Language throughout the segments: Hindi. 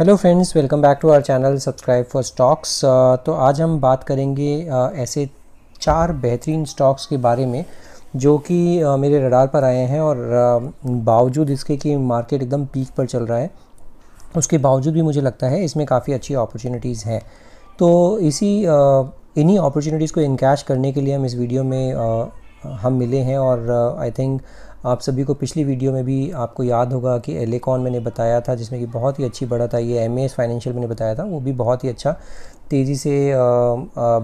hello friends welcome back to our channel subscribe for stocks तो आज हम बात करेंगे uh, ऐसे चार बेहतरीन स्टॉक्स के बारे में जो कि uh, मेरे रडार पर आए हैं और uh, बावजूद इसके कि मार्केट एकदम पीक पर चल रहा है उसके बावजूद भी मुझे लगता है इसमें काफ़ी अच्छी अपॉर्चुनिटीज़ हैं तो इसी uh, इन्हीं अपॉर्चुनिटीज़ को इनकैश करने के लिए हम इस वीडियो में uh, हम मिले हैं और आई uh, थिंक आप सभी को पिछली वीडियो में भी आपको याद होगा कि एलेकॉन मैंने बताया था जिसमें कि बहुत ही अच्छी बढ़त आई है एम फाइनेंशियल मैंने बताया था वो भी बहुत ही अच्छा तेज़ी से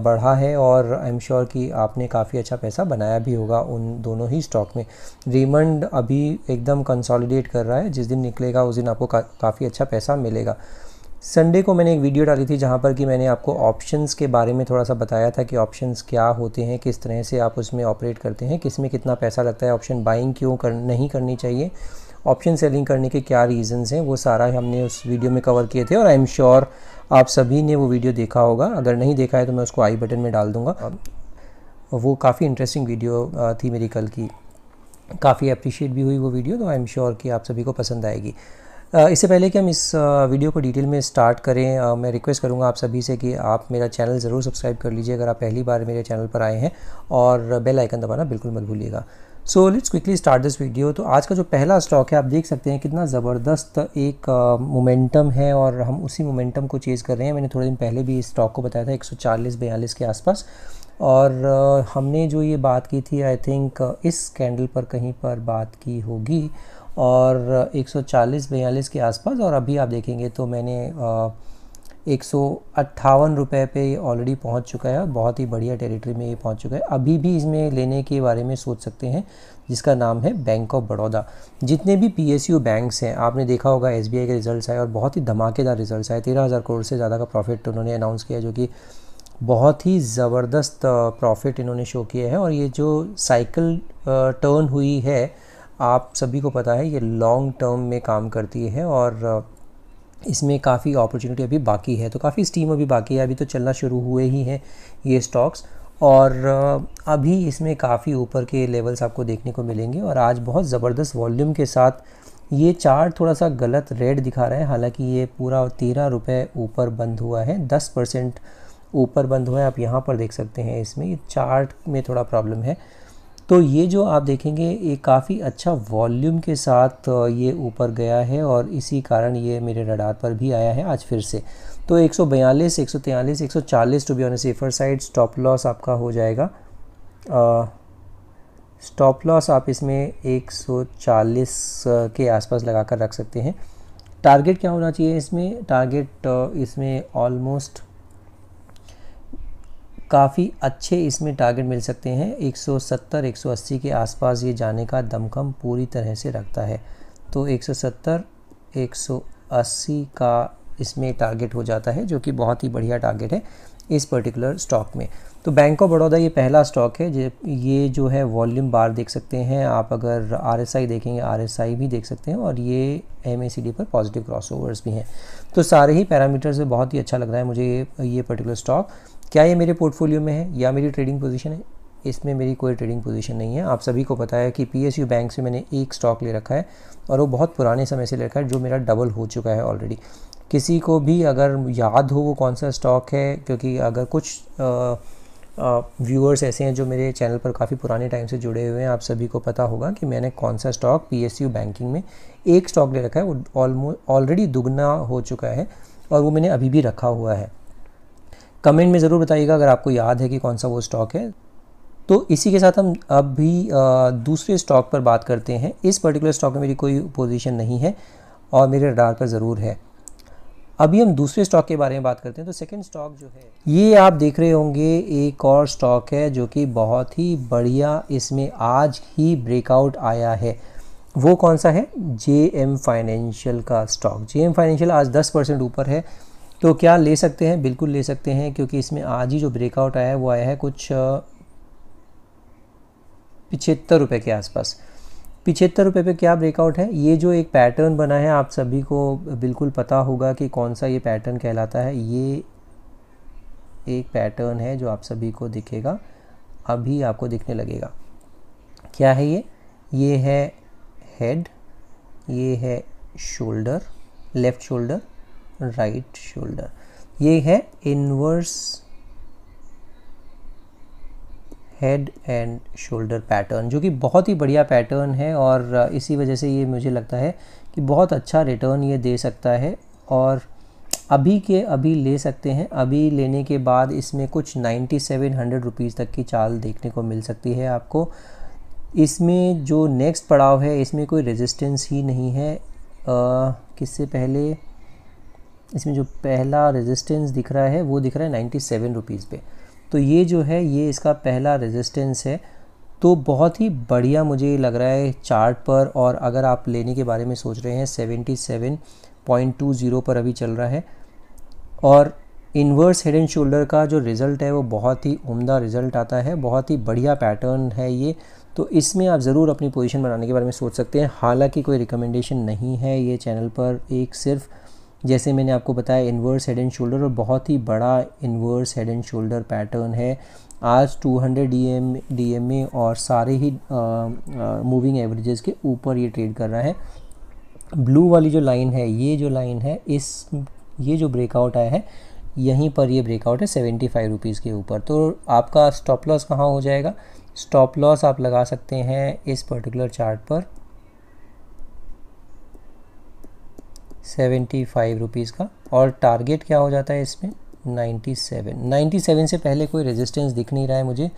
बढ़ा है और आई एम श्योर कि आपने काफ़ी अच्छा पैसा बनाया भी होगा उन दोनों ही स्टॉक में रिमंड अभी एकदम कंसोलिडेट कर रहा है जिस दिन निकलेगा उस दिन आपको का, काफ़ी अच्छा पैसा मिलेगा संडे को मैंने एक वीडियो डाली थी जहाँ पर कि मैंने आपको ऑप्शंस के बारे में थोड़ा सा बताया था कि ऑप्शंस क्या होते हैं किस तरह से आप उसमें ऑपरेट करते हैं किस में कितना पैसा लगता है ऑप्शन बाइंग क्यों कर नहीं करनी चाहिए ऑप्शन सेलिंग करने के क्या रीजंस हैं वो सारा हमने उस वीडियो में कवर किए थे और आई एम श्योर आप सभी ने वो वीडियो देखा होगा अगर नहीं देखा है तो मैं उसको आई बटन में डाल दूँगा वो काफ़ी इंटरेस्टिंग वीडियो थी मेरी कल की काफ़ी अप्रिशिएट भी हुई वो वीडियो तो आई एम श्योर कि आप सभी को पसंद आएगी इससे पहले कि हम इस वीडियो को डिटेल में स्टार्ट करें मैं रिक्वेस्ट करूंगा आप सभी से कि आप मेरा चैनल ज़रूर सब्सक्राइब कर लीजिए अगर आप पहली बार मेरे चैनल पर आए हैं और बेल आइकन दबाना बिल्कुल मत भूलिएगा so let's quickly start this video तो आज का जो पहला स्टॉक है आप देख सकते हैं कितना ज़बरदस्त एक मोमेंटम है और हम उसी मोमेंटम को चेज़ कर रहे हैं मैंने थोड़े दिन पहले भी इस स्टॉक को बताया था एक बयालीस के आसपास और हमने जो ये बात की थी आई थिंक इस कैंडल पर कहीं पर बात की होगी और 140 बयालीस के आसपास और अभी आप देखेंगे तो मैंने एक सौ अट्ठावन रुपये पर ऑलरेडी पहुंच चुका है बहुत ही बढ़िया टेरिटरी में ये पहुंच चुका है अभी भी इसमें लेने के बारे में सोच सकते हैं जिसका नाम है बैंक ऑफ बड़ौदा जितने भी पी एस यू बैंक्स हैं आपने देखा होगा एस बी आई के रिज़ल्ट आए और बहुत ही धमाकेदार रिज़ल्ट आए तेरह हज़ार करोड़ से ज़्यादा का प्रॉफिट उन्होंने अनाउंस किया जो कि बहुत ही ज़बरदस्त प्रॉफिट इन्होंने शो किया है और ये जो साइकिल टर्न हुई है आप सभी को पता है ये लॉन्ग टर्म में काम करती है और इसमें काफ़ी अपॉर्चुनिटी अभी बाकी है तो काफ़ी स्टीम अभी बाकी है अभी तो चलना शुरू हुए ही हैं ये स्टॉक्स और अभी इसमें काफ़ी ऊपर के लेवल्स आपको देखने को मिलेंगे और आज बहुत ज़बरदस्त वॉल्यूम के साथ ये चार्ट थोड़ा सा गलत रेड दिखा रहा है हालांकि ये पूरा तेरह रुपये ऊपर बंद हुआ है दस परसेंट ऊपर बंद हुआ है आप यहाँ पर देख सकते हैं इसमें ये चार्ट में थोड़ा प्रॉब्लम है तो ये जो आप देखेंगे ये काफ़ी अच्छा वॉल्यूम के साथ ये ऊपर गया है और इसी कारण ये मेरे रडार पर भी आया है आज फिर से तो 142, 143, 140 to be on safer side stop loss आपका हो जाएगा स्टॉप लॉस आप इसमें 140 के आसपास लगा कर रख सकते हैं टारगेट क्या होना चाहिए इसमें टारगेट इसमें ऑलमोस्ट काफ़ी अच्छे इसमें टारगेट मिल सकते हैं 170 180 के आसपास ये जाने का दमकम पूरी तरह से रखता है तो 170 180 का इसमें टारगेट हो जाता है जो कि बहुत ही बढ़िया टारगेट है इस पर्टिकुलर स्टॉक में तो बैंक ऑफ बड़ौदा ये पहला स्टॉक है ये जो है वॉल्यूम बार देख सकते हैं आप अगर आर देखेंगे आर भी देख सकते हैं और ये एम पर पॉजिटिव क्रॉसओवर्स भी हैं तो सारे ही पैरामीटर्स में बहुत ही अच्छा लग रहा है मुझे ये पर्टिकुलर स्टॉक क्या ये मेरे पोर्टफोलियो में है या मेरी ट्रेडिंग पोजीशन है इसमें मेरी कोई ट्रेडिंग पोजीशन नहीं है आप सभी को पता है कि पीएसयू बैंक से मैंने एक स्टॉक ले रखा है और वो बहुत पुराने समय से ले रखा है जो मेरा डबल हो चुका है ऑलरेडी किसी को भी अगर याद हो वो कौन सा स्टॉक है क्योंकि अगर कुछ व्यूअर्स ऐसे हैं जो मेरे चैनल पर काफ़ी पुराने टाइम से जुड़े हुए हैं आप सभी को पता होगा कि मैंने कौन सा स्टॉक पी बैंकिंग में एक स्टॉक ले रखा है वो ऑलमोस्ट ऑलरेडी दुगना हो चुका है और वो मैंने अभी भी रखा हुआ है कमेंट में ज़रूर बताइएगा अगर आपको याद है कि कौन सा वो स्टॉक है तो इसी के साथ हम अब भी दूसरे स्टॉक पर बात करते हैं इस पर्टिकुलर स्टॉक में मेरी कोई पोजीशन नहीं है और मेरे रडार पर ज़रूर है अभी हम दूसरे स्टॉक के बारे में बात करते हैं तो सेकंड स्टॉक जो है ये आप देख रहे होंगे एक और स्टॉक है जो कि बहुत ही बढ़िया इसमें आज ही ब्रेकआउट आया है वो कौन सा है जे एम फाइनेंशियल का स्टॉक जे एम फाइनेंशियल आज 10 परसेंट ऊपर है तो क्या ले सकते हैं बिल्कुल ले सकते हैं क्योंकि इसमें आज ही जो ब्रेकआउट आया है वो आया है कुछ पिछहत्तर रुपये के आसपास पिछहत्तर रुपये पे क्या ब्रेकआउट है ये जो एक पैटर्न बना है आप सभी को बिल्कुल पता होगा कि कौन सा ये पैटर्न कहलाता है ये एक पैटर्न है जो आप सभी को दिखेगा अभी आपको दिखने लगेगा क्या है ये ये है हेड ये है shoulder left shoulder right shoulder ये है inverse head and shoulder pattern जो कि बहुत ही बढ़िया पैटर्न है और इसी वजह से ये मुझे लगता है कि बहुत अच्छा रिटर्न ये दे सकता है और अभी के अभी ले सकते हैं अभी लेने के बाद इसमें कुछ नाइन्टी सेवन हंड्रेड रुपीज़ तक की चाल देखने को मिल सकती है आपको इसमें जो नेक्स्ट पड़ाव है इसमें कोई रेजिस्टेंस ही नहीं है किससे पहले इसमें जो पहला रेजिस्टेंस दिख रहा है वो दिख रहा है नाइन्टी सेवन रुपीज़ पे तो ये जो है ये इसका पहला रेजिस्टेंस है तो बहुत ही बढ़िया मुझे लग रहा है चार्ट पर और अगर आप लेने के बारे में सोच रहे हैं seventy seven point two zero पर अभी चल रहा है और इन्वर्स हेड एंड शोल्डर का जो रिज़ल्ट है वो बहुत ही उम्दा रिज़ल्ट आता है बहुत ही बढ़िया पैटर्न है ये तो इसमें आप ज़रूर अपनी पोजीशन बनाने के बारे में सोच सकते हैं हालांकि कोई रिकमेंडेशन नहीं है ये चैनल पर एक सिर्फ़ जैसे मैंने आपको बताया इन्वर्स हेड एंड शोल्डर और बहुत ही बड़ा inverse head and shoulder pattern है आज 200 हंड्रेड डी एम और सारे ही मूविंग एवरेजेस के ऊपर ये ट्रेड कर रहा है ब्लू वाली जो लाइन है ये जो लाइन है इस ये जो ब्रेकआउट आया है यहीं पर ये ब्रेकआउट है सेवेंटी फाइव रुपीज़ के ऊपर तो आपका स्टॉप लॉस कहाँ हो जाएगा स्टॉप लॉस आप लगा सकते हैं इस पर्टिकुलर चार्ट पर सेवेंटी फाइव रुपीज़ का और टारगेट क्या हो जाता है इसमें नाइन्टी सेवन नाइन्टी सेवन से पहले कोई रेजिस्टेंस दिख नहीं रहा है मुझे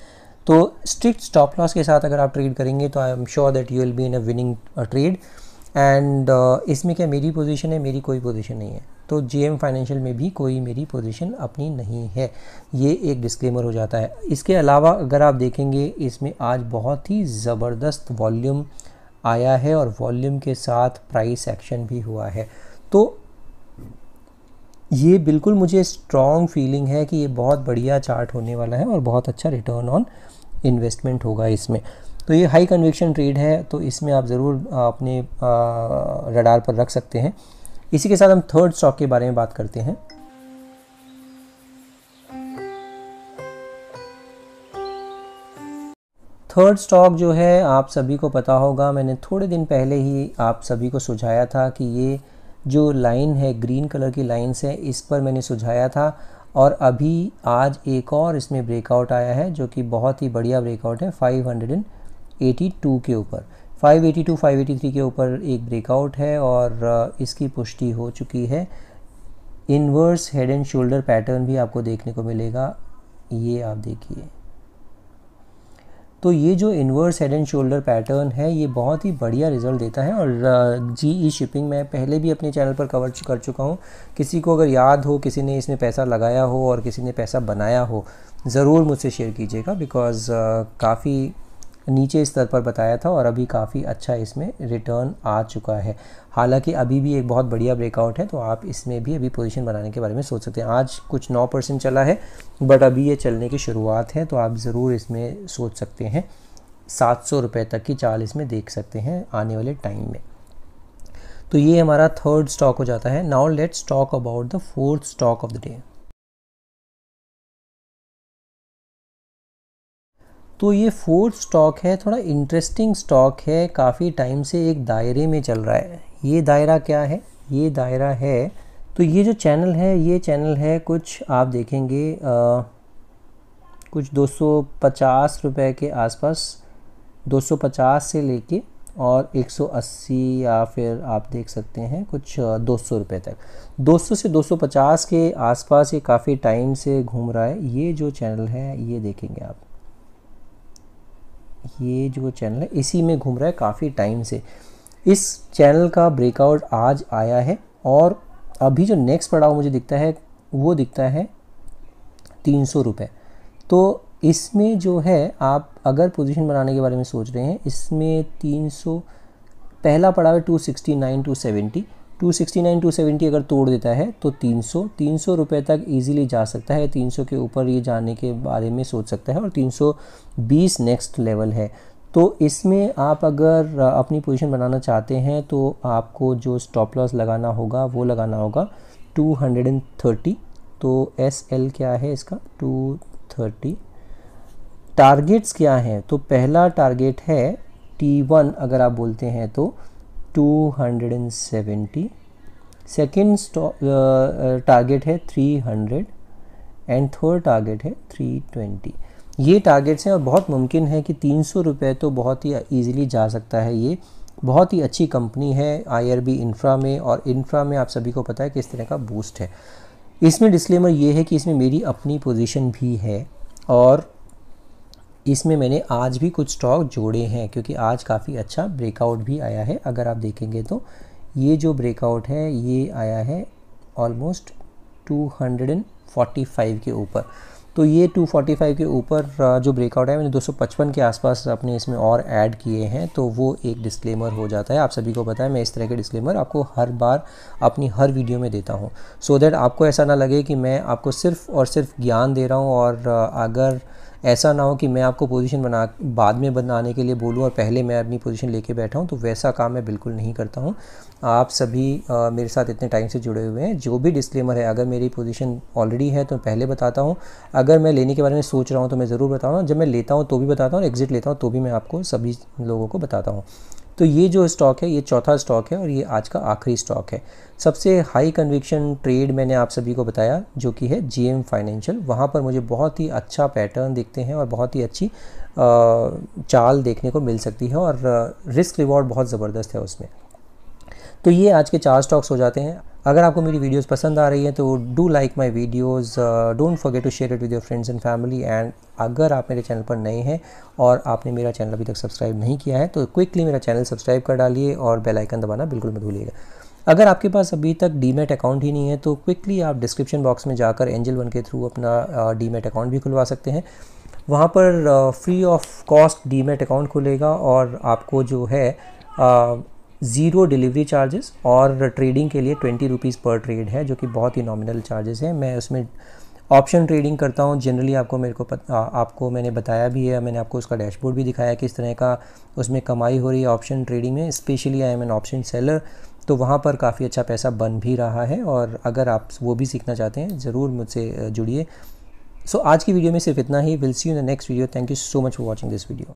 तो स्ट्रिक्ट स्टॉप लॉस के साथ अगर आप ट्रेड करेंगे तो I am sure that you will be in a winning trade and इसमें क्या मेरी पोजीशन है मेरी कोई पोजीशन नहीं है तो एम फाइनेंशियल में भी कोई मेरी पोजीशन अपनी नहीं है ये एक डिस्क्लेमर हो जाता है इसके अलावा अगर आप देखेंगे इसमें आज बहुत ही ज़बरदस्त वॉल्यूम आया है और वॉल्यूम के साथ प्राइस एक्शन भी हुआ है तो ये बिल्कुल मुझे स्ट्रॉन्ग फीलिंग है कि ये बहुत बढ़िया चार्ट होने वाला है और बहुत अच्छा रिटर्न ऑन इन्वेस्टमेंट होगा इसमें तो ये हाई कन्विक्शन ट्रेड है तो इसमें आप ज़रूर अपने रडार पर रख सकते हैं इसी के साथ हम थर्ड स्टॉक के बारे में बात करते हैं थर्ड स्टॉक जो है आप सभी को पता होगा मैंने थोड़े दिन पहले ही आप सभी को सुझाया था कि ये जो लाइन है ग्रीन कलर की लाइन्स है इस पर मैंने सुझाया था और अभी आज एक और इसमें ब्रेकआउट आया है जो कि बहुत ही बढ़िया ब्रेकआउट है 582 के ऊपर 582 583 के ऊपर एक ब्रेकआउट है और uh, इसकी पुष्टि हो चुकी है inverse head and shoulder pattern भी आपको देखने को मिलेगा ये आप देखिए तो ये जो inverse head and shoulder pattern है ये बहुत ही बढ़िया रिजल्ट देता है और जी ई शिपिंग मैं पहले भी अपने चैनल पर कवर कर चुका हूँ किसी को अगर याद हो किसी ने इसमें पैसा लगाया हो और किसी ने पैसा बनाया हो ज़रूर मुझसे शेयर कीजिएगा बिकॉज़ काफ़ी नीचे स्तर पर बताया था और अभी काफ़ी अच्छा इसमें रिटर्न आ चुका है हालांकि अभी भी एक बहुत बढ़िया ब्रेकआउट है तो आप इसमें भी अभी पोजीशन बनाने के बारे में सोच सकते हैं आज कुछ नौ परसेंट चला है बट अभी ये चलने की शुरुआत है तो आप ज़रूर इसमें सोच सकते हैं सात सौ रुपये तक की चाल इसमें देख सकते हैं आने वाले टाइम में तो ये हमारा थर्ड स्टॉक हो जाता है now let's talk about the fourth stock of the day तो ये फोर्थ स्टॉक है थोड़ा इंटरेस्टिंग स्टॉक है काफ़ी टाइम से एक दायरे में चल रहा है ये दायरा क्या है ये दायरा है तो ये जो चैनल है ये चैनल है कुछ आप देखेंगे आ, कुछ 250 रुपए के आसपास 250 से लेके और 180 या फिर आप देख सकते हैं कुछ 200 रुपए तक 200 से 250 के आसपास ये काफ़ी टाइम से घूम रहा है ये जो चैनल है ये देखेंगे आप ये जो चैनल है इसी में घूम रहा है काफ़ी टाइम से इस चैनल का ब्रेकआउट आज आया है और अभी जो नेक्स्ट पड़ाव मुझे दिखता है वो दिखता है तीन सौ रुपये तो इसमें जो है आप अगर पोजीशन बनाने के बारे में सोच रहे हैं इसमें तीन सौ पहला पड़ाव है two sixty nine two seventy 269 270 अगर तोड़ देता है तो 300 300 रुपए तक इजीली जा सकता है 300 के ऊपर ये जाने के बारे में सोच सकता है और 320 नेक्स्ट लेवल है तो इसमें आप अगर अपनी पोजीशन बनाना चाहते हैं तो आपको जो स्टॉप लॉस लगाना होगा वो लगाना होगा 230 तो एस एल क्या है इसका 230 टारगेट्स क्या हैं तो पहला टारगेट है टी वन अगर आप बोलते हैं तो 270 सेकंड टारगेट है 300 एंड थर्ड टारगेट है 320 ये टारगेट्स हैं और बहुत मुमकिन है कि तीन सौ रुपये तो बहुत ही ईजिली जा सकता है ये बहुत ही अच्छी कंपनी है आईआरबी इंफ्रा में और इंफ्रा में आप सभी को पता है किस तरह का बूस्ट है इसमें डिस्क्लेमर ये है कि इसमें मेरी अपनी पोजीशन भी है और इसमें मैंने आज भी कुछ स्टॉक जोड़े हैं क्योंकि आज काफ़ी अच्छा ब्रेकआउट भी आया है अगर आप देखेंगे तो ये जो ब्रेकआउट है ये आया है ऑलमोस्ट 245 के ऊपर तो ये 245 के ऊपर जो ब्रेकआउट है मैंने 255 के आसपास अपने इसमें और ऐड किए हैं तो वो एक डिस्क्लेमर हो जाता है आप सभी को पता है मैं इस तरह के डिस्क्लेमर आपको हर बार अपनी हर वीडियो में देता हूँ सो so दैट आपको ऐसा ना लगे कि मैं आपको सिर्फ़ और सिर्फ ज्ञान दे रहा हूँ और अगर ऐसा ना हो कि मैं आपको पोजीशन बना बाद में बनाने के लिए बोलूँ और पहले मैं अपनी पोजीशन लेके बैठा हूँ तो वैसा काम मैं बिल्कुल नहीं करता हूँ आप सभी आ, मेरे साथ इतने टाइम से जुड़े हुए हैं जो भी डिस्क्लेमर है अगर मेरी पोजीशन ऑलरेडी है तो पहले बताता हूँ अगर मैं लेने के बारे में सोच रहा हूँ तो मैं ज़रूर बताऊँ जब मैं लेता हूँ तो भी बताता हूँ एग्ज़िट लेता हूँ तो भी मैं आपको सभी लोगों को बताता हूँ तो ये जो स्टॉक है ये चौथा स्टॉक है और ये आज का आखिरी स्टॉक है सबसे हाई कन्विक्शन ट्रेड मैंने आप सभी को बताया जो कि है एम फाइनेंशियल वहाँ पर मुझे बहुत ही अच्छा पैटर्न देखते हैं और बहुत ही अच्छी चाल देखने को मिल सकती है और रिस्क रिवॉर्ड बहुत ज़बरदस्त है उसमें तो ये आज के चार स्टॉक्स हो जाते हैं अगर आपको मेरी वीडियोस पसंद आ रही हैं तो do like my videos don't forget to share it with your friends and family and अगर आप मेरे चैनल पर नए हैं और आपने मेरा चैनल अभी तक सब्सक्राइब नहीं किया है तो क्विकली मेरा चैनल सब्सक्राइब कर डालिए और बेल आइकन दबाना बिल्कुल मत भूलिएगा अगर आपके पास अभी तक डीमेट अकाउंट ही नहीं है तो क्विकली आप डिस्क्रिप्शन बॉक्स में जाकर एंजल वन के थ्रू अपना डीमेट uh, अकाउंट भी खुलवा सकते हैं वहाँ पर free of cost demat account खुलेगा और आपको जो है uh, ज़ीरो डिलीवरी चार्जेस और ट्रेडिंग के लिए ट्वेंटी रुपीज़ पर ट्रेड है जो कि बहुत ही नॉमिनल चार्जेस हैं मैं उसमें ऑप्शन ट्रेडिंग करता हूँ जनरली आपको मेरे को पत, आ, आपको मैंने बताया भी है मैंने आपको उसका डैशबोर्ड भी दिखाया किस तरह का उसमें कमाई हो रही है ऑप्शन ट्रेडिंग में specially I am an option seller तो वहाँ पर काफ़ी अच्छा पैसा बन भी रहा है और अगर आप वो भी सीखना चाहते हैं ज़रूर मुझसे जुड़िए सो so, आज की वीडियो में सिर्फ इतना ही will see you in the next video thank you so much for watching this video